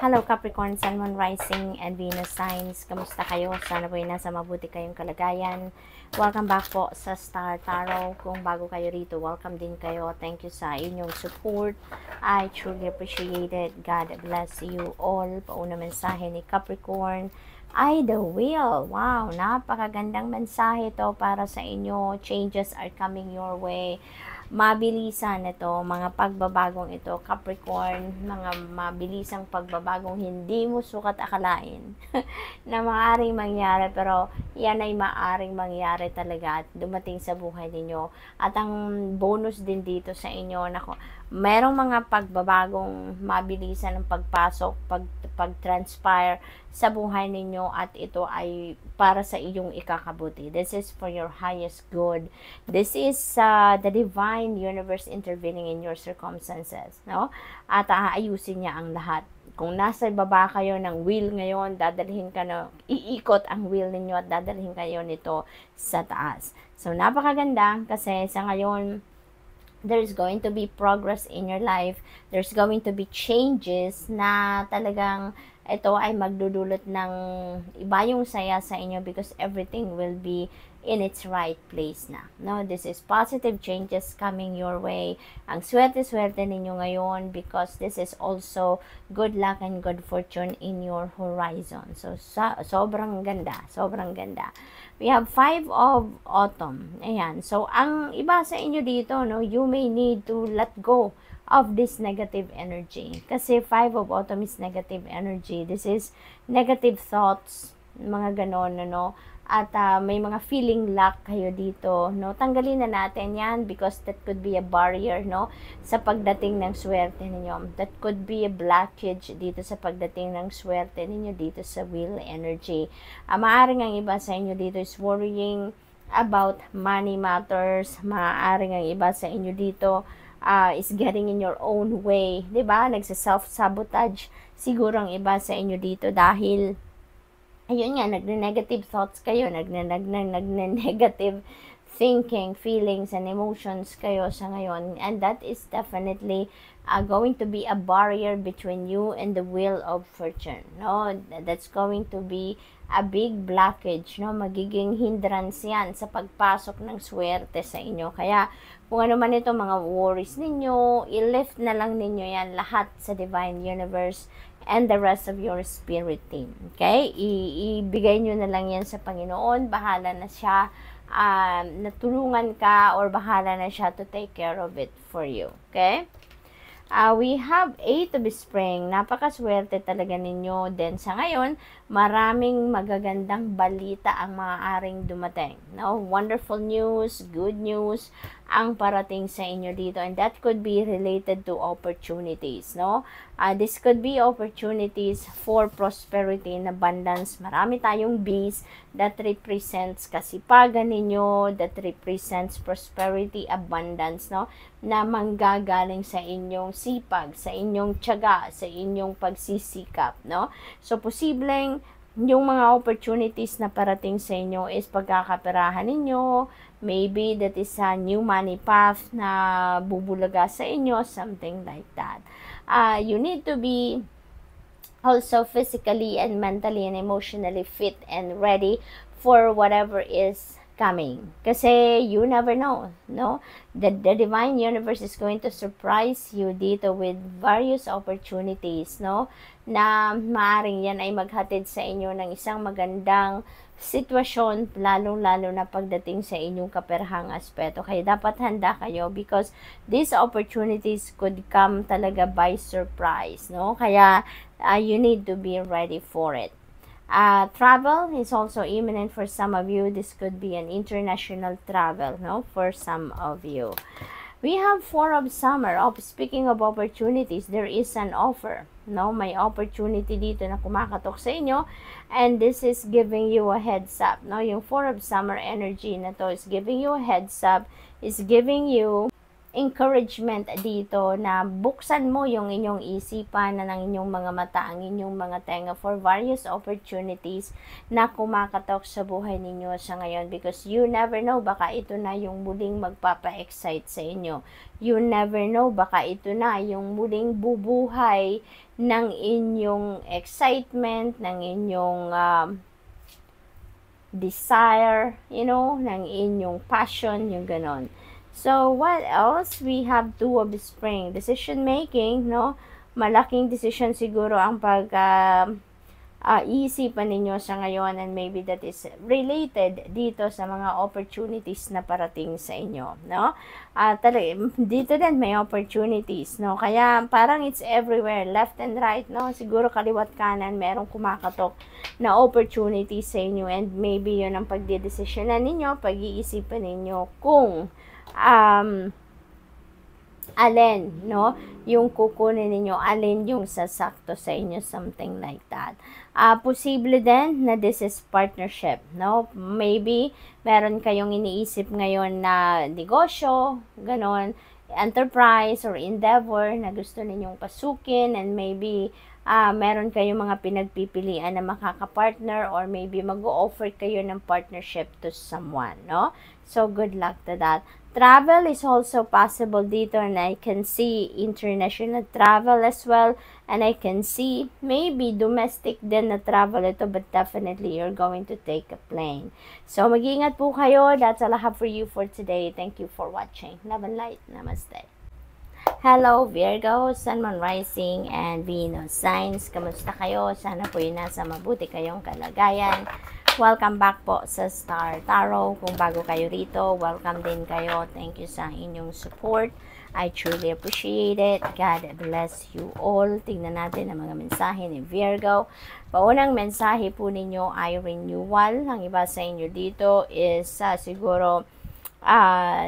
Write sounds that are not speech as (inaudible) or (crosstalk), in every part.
Hello Capricorn, Sun, Moon, Rising, and Venus Signs. Kamusta kayo? Sana po ay nasa mabuti kayong kalagayan. Welcome back po sa Star Tarot. Kung bago kayo rito, welcome din kayo. Thank you sa inyong support. I truly appreciate it. God bless you all. Pauna mensahe ni Capricorn. I the will. Wow, napakagandang mensahe to para sa inyo. Changes are coming your way mabilisan ito, mga pagbabagong ito, Capricorn, mga mabilisang pagbabagong hindi mo sukat akalain (laughs) na maaring mangyari pero yan ay maaring mangyari talaga at dumating sa buhay ninyo. At ang bonus din dito sa inyo na merong mga pagbabagong mabilisan ng pagpasok, pag, pag-transpire sa buhay ninyo at ito ay para sa iyong ikakabuti. This is for your highest good. This is uh, the divine universe intervening in your circumstances. No? At aayusin niya ang lahat. Kung nasa baba kayo ng wheel ngayon, dadalhin ka na, iikot ang wheel ninyo at dadalhin kayo nito sa taas. So, napakaganda kasi sa ngayon, there's going to be progress in your life. There's going to be changes na talagang ito ay magdudulot ng iba yung saya sa inyo because everything will be in its right place na. No, this is positive changes coming your way. Ang swerte-swerte ninyo ngayon because this is also good luck and good fortune in your horizon. So, so sobrang ganda. Sobrang ganda. We have five of autumn. Ayan. So, ang iba sa inyo dito, no, you may need to let go of this negative energy. Kasi five of autumn is negative energy. This is negative thoughts, mga ganon, ano, at uh, may mga feeling lack kayo dito, no? Tanggalin na natin 'yan because that could be a barrier, no? Sa pagdating ng swerte ninyo. That could be a blockage dito sa pagdating ng swerte ninyo dito sa will energy. Uh, ah, maaring ang iba sa inyo dito is worrying about money matters. Maaring ang iba sa inyo dito uh, is getting in your own way. 'di ba? Nagsa-self-sabotage siguro ang iba sa inyo dito dahil ayun nga, nagne-negative thoughts kayo, nagne-negative thinking, feelings, and emotions kayo sa ngayon. And that is definitely uh, going to be a barrier between you and the will of fortune. No, that's going to be a big blockage, no? Magiging hindrance yan sa pagpasok ng swerte sa inyo. Kaya, kung ano man ito, mga worries ninyo, i-lift na lang ninyo yan lahat sa Divine Universe and the rest of your spirit team. Okay? I- ibigay nyo na lang yan sa Panginoon. Bahala na siya. Um, natulungan ka or bahala na siya to take care of it for you. Okay? Uh, we have eight of spring. Napakaswerte talaga ninyo Then sa ngayon. Maraming magagandang balita ang maaaring dumating. No? Wonderful news, good news, ang parating sa inyo dito and that could be related to opportunities no uh, this could be opportunities for prosperity and abundance marami tayong bees that represents kasipagan ninyo that represents prosperity abundance no na manggagaling sa inyong sipag sa inyong tiyaga sa inyong pagsisikap no so posibleng yung mga opportunities na parating sa inyo is pagkakaperahan ninyo, maybe that is a new money path na bubulaga sa inyo, something like that. Uh, you need to be also physically and mentally and emotionally fit and ready for whatever is coming. Kasi you never know, no? The, the divine universe is going to surprise you dito with various opportunities, no? Na maaaring yan ay maghatid sa inyo ng isang magandang sitwasyon, lalong-lalo na pagdating sa inyong kaperhang aspeto. Kaya dapat handa kayo because these opportunities could come talaga by surprise, no? Kaya uh, you need to be ready for it. Uh, travel is also imminent for some of you. This could be an international travel, no? For some of you. We have four of summer. Oh, speaking of opportunities, there is an offer. No, may opportunity dito na kumakatok sa inyo. And this is giving you a heads up. No, yung four of summer energy na to is giving you a heads up. Is giving you encouragement dito na buksan mo yung inyong isipan na ng inyong mga mata, ang inyong mga tenga for various opportunities na kumakatok sa buhay ninyo sa ngayon because you never know, baka ito na yung muling magpapa-excite sa inyo. You never know, baka ito na yung muling bubuhay ng inyong excitement, ng inyong... Uh, desire, you know, ng inyong passion, yung ganon. So, what else? We have two of spring. Decision making, no? Malaking decision siguro ang pag uh, uh, iisipan ninyo sa ngayon and maybe that is related dito sa mga opportunities na parating sa inyo, no? Uh, ah, talaga, dito din may opportunities, no? Kaya parang it's everywhere, left and right, no? Siguro kaliwat kanan, merong kumakatok na opportunities sa inyo and maybe yun ang pagdidesisyonan ninyo, pag-iisipan ninyo kung um, alin, no? Yung kukunin ninyo, alin yung sasakto sa inyo, something like that. Uh, posible din na this is partnership, no? Maybe meron kayong iniisip ngayon na negosyo, ganon, enterprise or endeavor na gusto ninyong pasukin and maybe uh, meron kayong mga pinagpipilian na makakapartner or maybe mag-offer kayo ng partnership to someone, no? So, good luck to that. Travel is also possible dito and I can see international travel as well. And I can see maybe domestic din na travel ito but definitely you're going to take a plane. So mag-ingat po kayo. That's all I have for you for today. Thank you for watching. Love and light. Namaste. Hello Virgo, Sun, Moon, Rising, and Venus signs. Kamusta kayo? Sana po yun nasa mabuti kayong kalagayan. Welcome back po sa Star Tarot. Kung bago kayo rito, welcome din kayo. Thank you sa inyong support. I truly appreciate it. God bless you all. Tingnan natin ang mga mensahe ni Virgo. Paunang mensahe po ninyo ay renewal. Ang iba sa inyo dito is uh, siguro uh,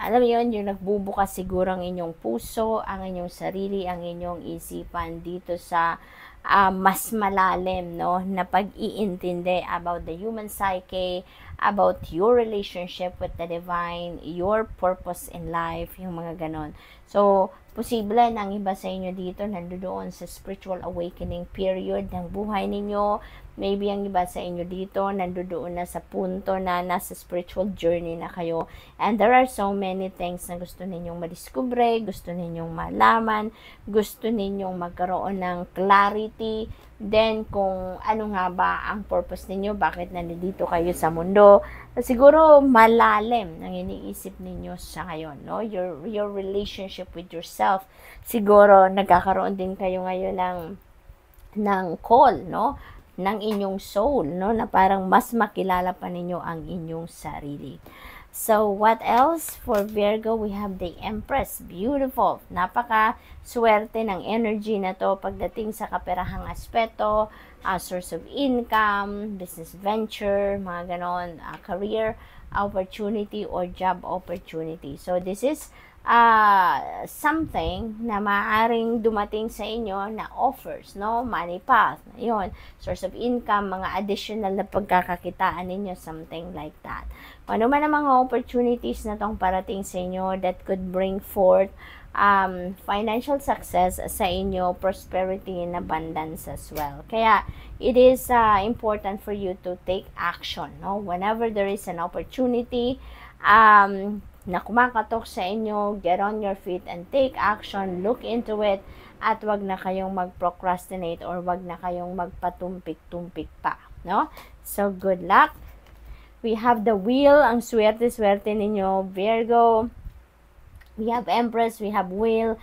alam mo yun, yung nagbubukas siguro ang inyong puso, ang inyong sarili, ang inyong isipan dito sa uh, mas malalim no na pag-iintindi about the human psyche, about your relationship with the divine, your purpose in life, yung mga ganon. So, posible na ang iba sa inyo dito nandoon sa spiritual awakening period ng buhay ninyo, Maybe ang iba sa inyo dito, nandoon na sa punto na nasa spiritual journey na kayo. And there are so many things na gusto ninyong madiskubre, gusto ninyong malaman, gusto ninyong magkaroon ng clarity. Then, kung ano nga ba ang purpose ninyo, bakit nandito kayo sa mundo. Siguro, malalim ang iniisip ninyo sa ngayon, no? Your, your relationship with yourself. Siguro, nagkakaroon din kayo ngayon ng ng call, no? ng inyong soul, no? Na parang mas makilala pa ninyo ang inyong sarili. So, what else? For Virgo, we have the Empress. Beautiful. Napaka swerte ng energy na to pagdating sa kaperahang aspeto, uh, source of income, business venture, mga ganon, uh, career opportunity or job opportunity. So, this is uh, something na maaring dumating sa inyo na offers, no? Money path, yon Source of income, mga additional na pagkakakitaan ninyo, something like that. Paano man ang mga opportunities na tong parating sa inyo that could bring forth um, financial success sa inyo, prosperity and abundance as well. Kaya it is uh, important for you to take action, no? Whenever there is an opportunity, um, na kumakatok sa inyo, get on your feet and take action, look into it, at wag na kayong mag-procrastinate or wag na kayong magpatumpik-tumpik pa, no? So, good luck. We have the wheel, ang swerte-swerte ninyo, Virgo. We have Empress, we have wheel,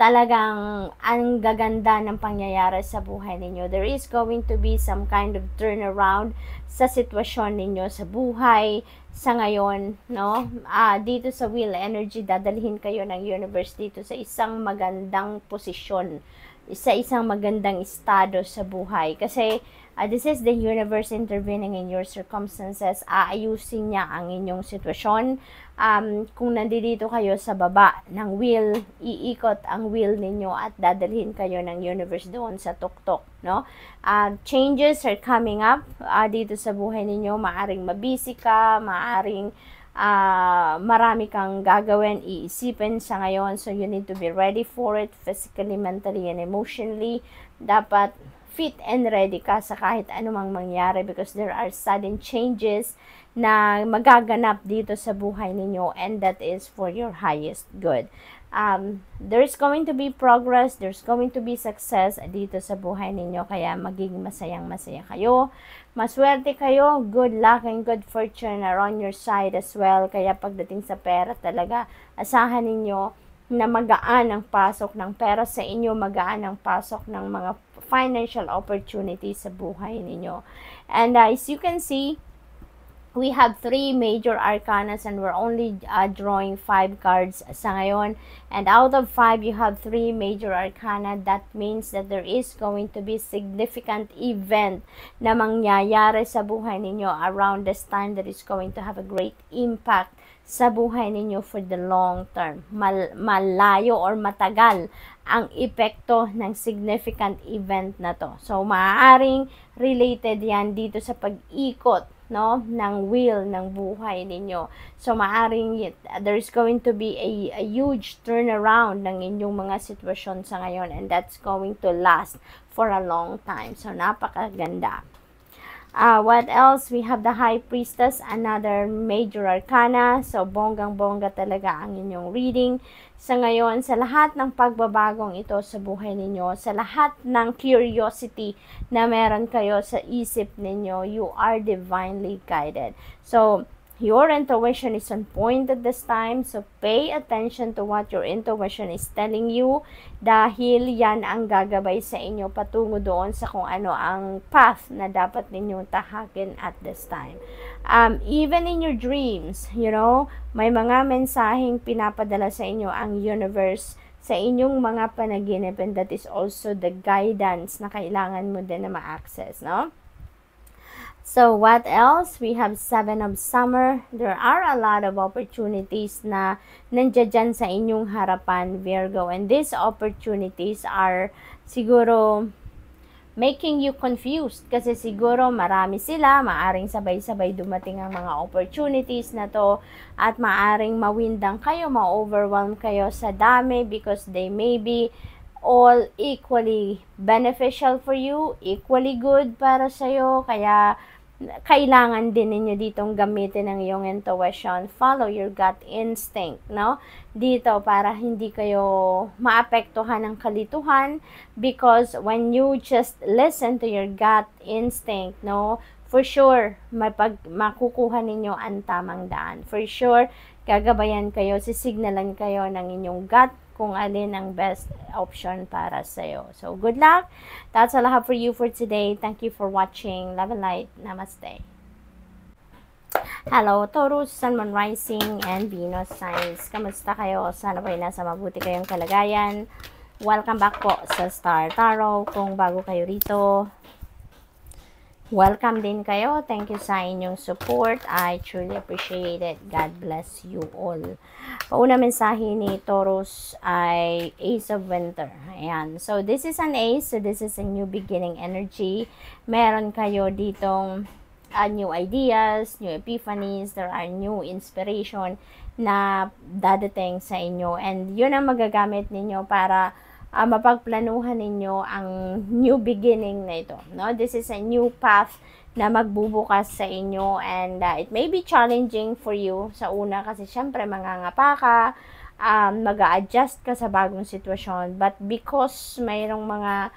talagang ang gaganda ng pangyayari sa buhay ninyo. There is going to be some kind of turnaround sa sitwasyon ninyo sa buhay sa ngayon, no? Ah, dito sa Will Energy dadalhin kayo ng universe dito sa isang magandang posisyon, sa isang magandang estado sa buhay kasi Uh, this is the universe intervening in your circumstances. Aayusin niya ang inyong sitwasyon. Um, kung nandito kayo sa baba ng wheel, iikot ang wheel ninyo at dadalhin kayo ng universe doon sa tuktok. No? Uh, changes are coming up uh, dito sa buhay ninyo. Maaring mabisi ka, maaring uh, marami kang gagawin, iisipin sa ngayon. So, you need to be ready for it physically, mentally, and emotionally. Dapat fit and ready ka sa kahit anumang mangyari because there are sudden changes na magaganap dito sa buhay ninyo and that is for your highest good. Um, there is going to be progress, there's going to be success dito sa buhay ninyo kaya magiging masayang masaya kayo. Maswerte kayo, good luck and good fortune are on your side as well. Kaya pagdating sa pera talaga, asahan ninyo na magaan ang pasok ng pera sa inyo, magaan ang pasok ng mga financial opportunities sa buhay ninyo. And uh, as you can see, we have three major arcanas and we're only uh, drawing five cards sa ngayon and out of five you have three major arcana that means that there is going to be significant event na mangyayari sa buhay ninyo around this time that is going to have a great impact sa buhay ninyo for the long term. Mal- malayo or matagal ang epekto ng significant event na to. So, maaaring related yan dito sa pag-ikot no ng will ng buhay ninyo. So maaring is going to be a, a huge turnaround ng inyong mga sitwasyon sa ngayon and that's going to last for a long time. So napakaganda. Uh, what else? We have the High Priestess, another major arcana. So, bonggang-bongga talaga ang inyong reading. Sa ngayon, sa lahat ng pagbabagong ito sa buhay ninyo, sa lahat ng curiosity na meron kayo sa isip ninyo, you are divinely guided. So, Your intuition is on point at this time, so pay attention to what your intuition is telling you dahil yan ang gagabay sa inyo patungo doon sa kung ano ang path na dapat ninyong tahakin at this time. Um, even in your dreams, you know, may mga mensaheng pinapadala sa inyo ang universe sa inyong mga panaginip and that is also the guidance na kailangan mo din na ma-access, no? So, what else? We have seven of summer. There are a lot of opportunities na nandiyan sa inyong harapan, Virgo. And these opportunities are siguro making you confused kasi siguro marami sila, maaring sabay-sabay dumating ang mga opportunities na to at maaring mawindang kayo, ma-overwhelm kayo sa dami because they may be all equally beneficial for you, equally good para sa'yo, kaya kailangan din ninyo ditong gamitin ang iyong intuition. Follow your gut instinct, no? Dito, para hindi kayo maapektuhan ng kalituhan because when you just listen to your gut instinct, no? For sure, mapag, makukuha ninyo ang tamang daan. For sure, gagabayan kayo, sisignalan kayo ng inyong gut kung alin ang best option para sa'yo. So, good luck. That's all I have for you for today. Thank you for watching. Love and light. Namaste. Hello, Taurus, Sun, Moon, Rising, and Venus signs. Kamusta kayo? Sana kayo nasa mabuti kayong kalagayan. Welcome back po sa Star Tarot. Kung bago kayo rito, welcome din kayo. Thank you sa inyong support. I truly appreciate it. God bless you all. Pauna mensahe ni Taurus ay Ace of Winter. Ayan. So, this is an Ace. So, this is a new beginning energy. Meron kayo ditong uh, new ideas, new epiphanies, there are new inspiration na dadating sa inyo. And yun ang magagamit ninyo para uh, mapagplanuhan ninyo ang new beginning na ito. No? This is a new path na magbubukas sa inyo and uh, it may be challenging for you sa una kasi syempre mangangapa ka, um, mag adjust ka sa bagong sitwasyon but because mayroong mga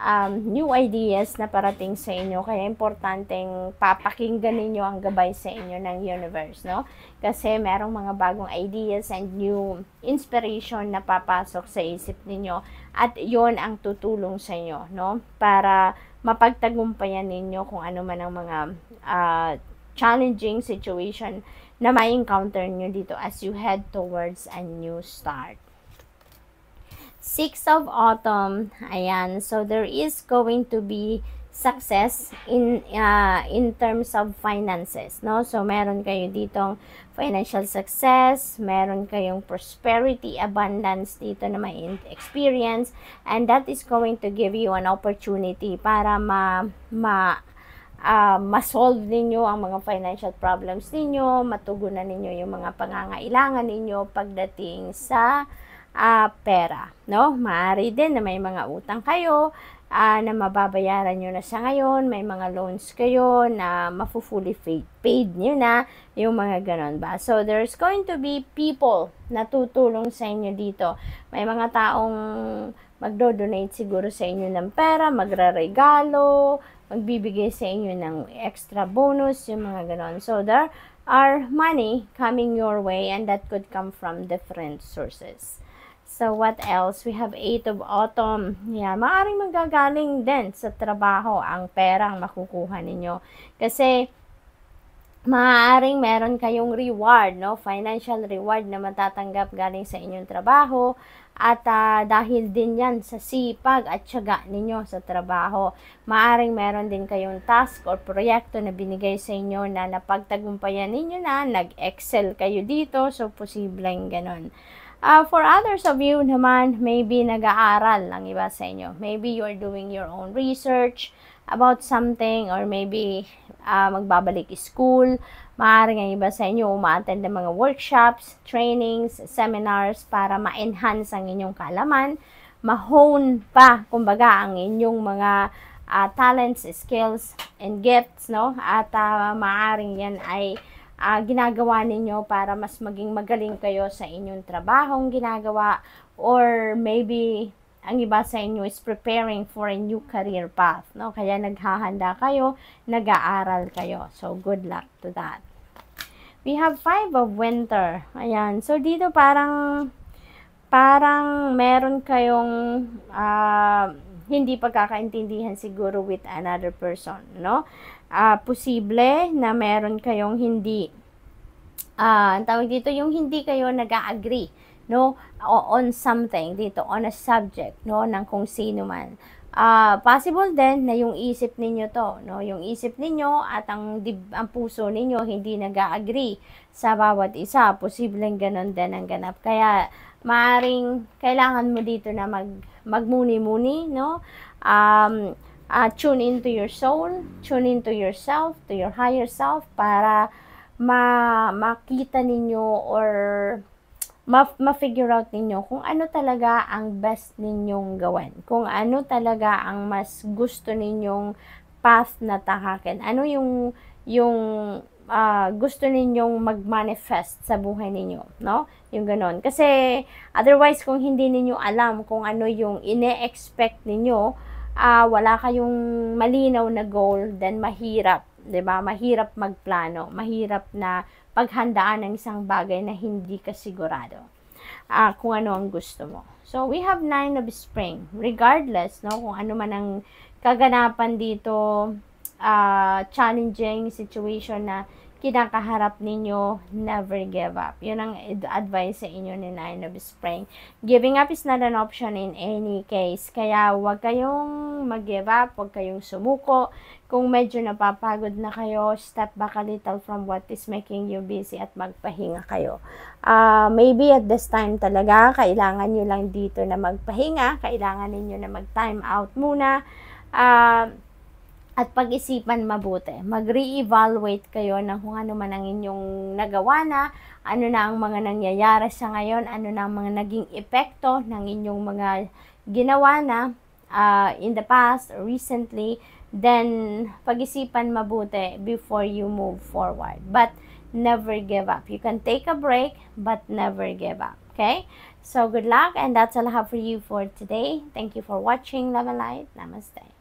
um, new ideas na parating sa inyo. Kaya importanteng papakinggan ninyo ang gabay sa inyo ng universe, no? Kasi merong mga bagong ideas and new inspiration na papasok sa isip ninyo at yon ang tutulong sa inyo, no? Para mapagtagumpayan ninyo kung ano man ang mga uh, challenging situation na may encounter nyo dito as you head towards a new start. Six of Autumn. Ayan. So, there is going to be success in uh, in terms of finances no so meron kayo ditong financial success meron kayong prosperity abundance dito na may experience and that is going to give you an opportunity para ma ma uh, ma-solve ninyo ang mga financial problems ninyo matugunan ninyo yung mga pangangailangan ninyo pagdating sa uh, pera. No? Maaari din na may mga utang kayo uh, na mababayaran nyo na sa ngayon, may mga loans kayo na mafu paid, paid nyo na, yung mga ganon ba. So, there's going to be people na tutulong sa inyo dito. May mga taong magdo-donate siguro sa inyo ng pera, magre-regalo, magbibigay sa inyo ng extra bonus, yung mga ganon. So, there are money coming your way and that could come from different sources. So, what else? We have Eight of autumn. Yeah, Maaring manggagaling din sa trabaho ang perang makukuha ninyo. Kasi, maaaring meron kayong reward, no? Financial reward na matatanggap galing sa inyong trabaho at uh, dahil din yan sa sipag at syaga ninyo sa trabaho. Maaring meron din kayong task or proyekto na binigay sa inyo na napagtagumpayan ninyo na, nag-excel kayo dito, so posibleng ganun. Uh, for others of you naman, maybe nag-aaral lang iba sa inyo. Maybe you're doing your own research about something or maybe uh, magbabalik school. Maaaring ang iba sa inyo umaattend ng mga workshops, trainings, seminars para ma-enhance ang inyong kaalaman, ma-hone pa kumbaga ang inyong mga uh, talents, skills, and gifts, no? At uh, maaaring yan ay uh, ginagawa ninyo para mas maging magaling kayo sa inyong trabahong ginagawa or maybe ang iba sa inyo is preparing for a new career path. No? Kaya naghahanda kayo, nag-aaral kayo. So, good luck to that. We have five of winter. Ayan. So, dito parang parang meron kayong uh, hindi pagkakaintindihan siguro with another person, no? Uh, posible na meron kayong hindi uh, ang tawag dito yung hindi kayo nag-agree, no? on something dito, on a subject, no, ng kung sino man. Uh, possible din na yung isip ninyo to, no? Yung isip ninyo at ang, ang puso ninyo hindi nag-agree sa bawat isa. Posibleng ganun din ang ganap. Kaya, maaring kailangan mo dito na mag magmuni-muni, no? Um, uh, tune into your soul, tune into yourself, to your higher self, para ma makita ninyo or ma-figure ma out ninyo kung ano talaga ang best ninyong gawin. Kung ano talaga ang mas gusto ninyong path na tahakin. Ano yung yung uh, gusto ninyong mag-manifest sa buhay ninyo, no? Yung ganon. Kasi, otherwise, kung hindi ninyo alam kung ano yung ine-expect ninyo, uh, wala kayong malinaw na goal, then mahirap, ba diba? Mahirap magplano, mahirap na paghandaan ng isang bagay na hindi ka sigurado uh, kung ano ang gusto mo. So, we have nine of spring. Regardless, no, kung ano man ang kaganapan dito, uh, challenging situation na kinakaharap ninyo, never give up. Yun ang advice sa inyo ni Nine of Spring. Giving up is not an option in any case. Kaya huwag kayong mag-give up, huwag kayong sumuko. Kung medyo napapagod na kayo, step back a little from what is making you busy at magpahinga kayo. Uh, maybe at this time talaga, kailangan nyo lang dito na magpahinga. Kailangan ninyo na mag-time out muna. Uh, at pag-isipan mabuti. Mag-re-evaluate kayo ng kung ano man ang inyong nagawa na, ano na ang mga nangyayari sa ngayon, ano na ang mga naging epekto ng inyong mga ginawa na uh, in the past or recently, then pag-isipan mabuti before you move forward. But never give up. You can take a break, but never give up. Okay? So, good luck, and that's all I have for you for today. Thank you for watching. Love and light. Namaste.